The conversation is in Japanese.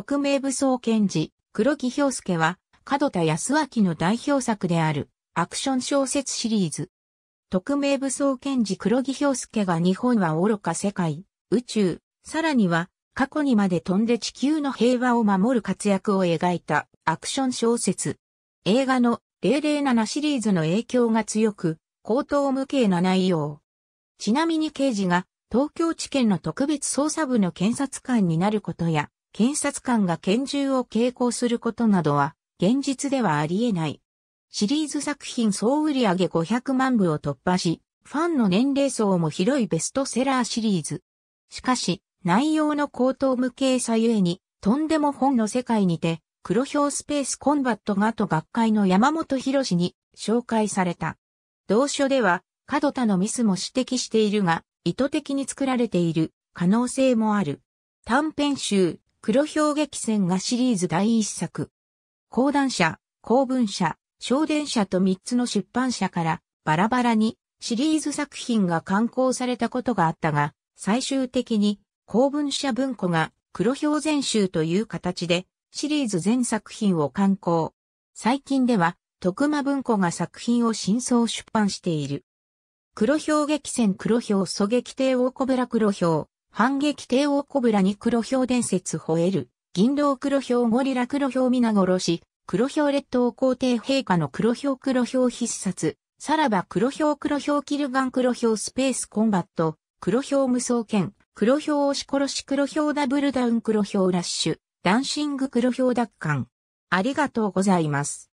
特命武装検事、黒木氷介は、角田康明の代表作である、アクション小説シリーズ。特命武装検事黒木氷介が日本は愚か世界、宇宙、さらには、過去にまで飛んで地球の平和を守る活躍を描いたアクション小説。映画の007シリーズの影響が強く、高等無形な内容。ちなみに刑事が東京地検の特別捜査部の検察官になることや、検察官が拳銃を携行することなどは、現実ではあり得ない。シリーズ作品総売上500万部を突破し、ファンの年齢層も広いベストセラーシリーズ。しかし、内容の高等無形さゆえに、とんでも本の世界にて、黒表スペースコンバットがと学会の山本博士に紹介された。同書では、角田のミスも指摘しているが、意図的に作られている可能性もある。短編集、黒氷劇戦がシリーズ第一作。講談社、公文社、小伝社と3つの出版社からバラバラにシリーズ作品が刊行されたことがあったが、最終的に公文社文庫が黒表全集という形でシリーズ全作品を刊行。最近では徳間文庫が作品を真相出版している。黒表劇戦黒表狙撃艇大小倉黒表反撃帝王コブラに黒豹伝説吠える、銀狼黒豹ゴリラ黒豹皆殺し、黒豹列島皇帝陛下の黒豹黒豹必殺、さらば黒豹黒豹キルガン黒豹スペースコンバット、黒豹無双剣、黒豹押し殺し黒豹ダブルダウン黒豹ラッシュ、ダンシング黒豹奪還。ありがとうございます。